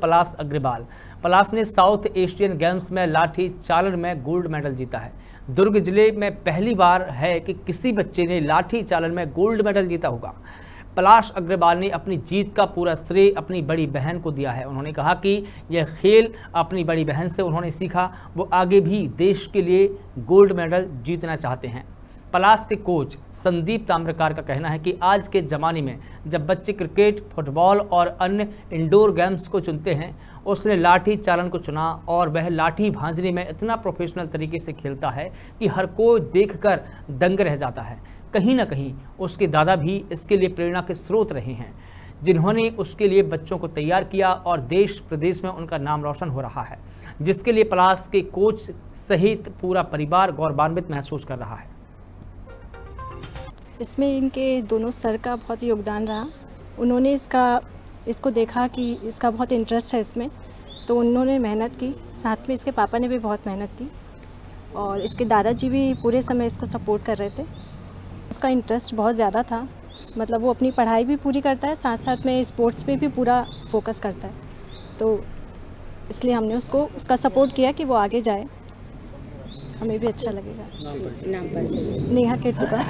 पलाश अग्रवाल पलास ने south Asian games में लाठी चालन में गोल्ड मेडल जीता है दुर्ग जिले में पहली बार है कि किसी बच्चे ने लाठी चालन में गोल्ड मेडल जीता होगा पलाश अग्रवाल ने अपनी जीत का पूरा श्रेय अपनी बड़ी बहन को दिया है उन्होंने कहा कि यह खेल अपनी बड़ी बहन से उन्होंने सीखा वो आगे भी देश के लिए गोल्ड मेडल जीतना चाहते हैं पलास के कोच संदीप ताम्रकार का कहना है कि आज के ज़माने में जब बच्चे क्रिकेट फुटबॉल और अन्य इंडोर गेम्स को चुनते हैं उसने लाठी चालन को चुना और वह लाठी भांजने में इतना प्रोफेशनल तरीके से खेलता है कि हर कोई देख दंग रह जाता है कहीं ना कहीं उसके दादा भी इसके लिए प्रेरणा के स्रोत रहे हैं जिन्होंने उसके लिए बच्चों को तैयार किया और देश प्रदेश में उनका नाम रोशन हो रहा है जिसके लिए पलास के कोच सहित पूरा परिवार गौरवान्वित महसूस कर रहा है इसमें इनके दोनों सर का बहुत योगदान रहा उन्होंने इसका इसको देखा कि इसका बहुत इंटरेस्ट है इसमें तो उन्होंने मेहनत की साथ में इसके पापा ने भी बहुत मेहनत की और इसके दादाजी भी पूरे समय इसको सपोर्ट कर रहे थे उसका इंटरेस्ट बहुत ज़्यादा था मतलब वो अपनी पढ़ाई भी पूरी करता है साथ साथ में स्पोर्ट्स पे भी पूरा फोकस करता है तो इसलिए हमने उसको उसका सपोर्ट किया कि वो आगे जाए हमें भी अच्छा लगेगा नाम नेहा कीर्तिका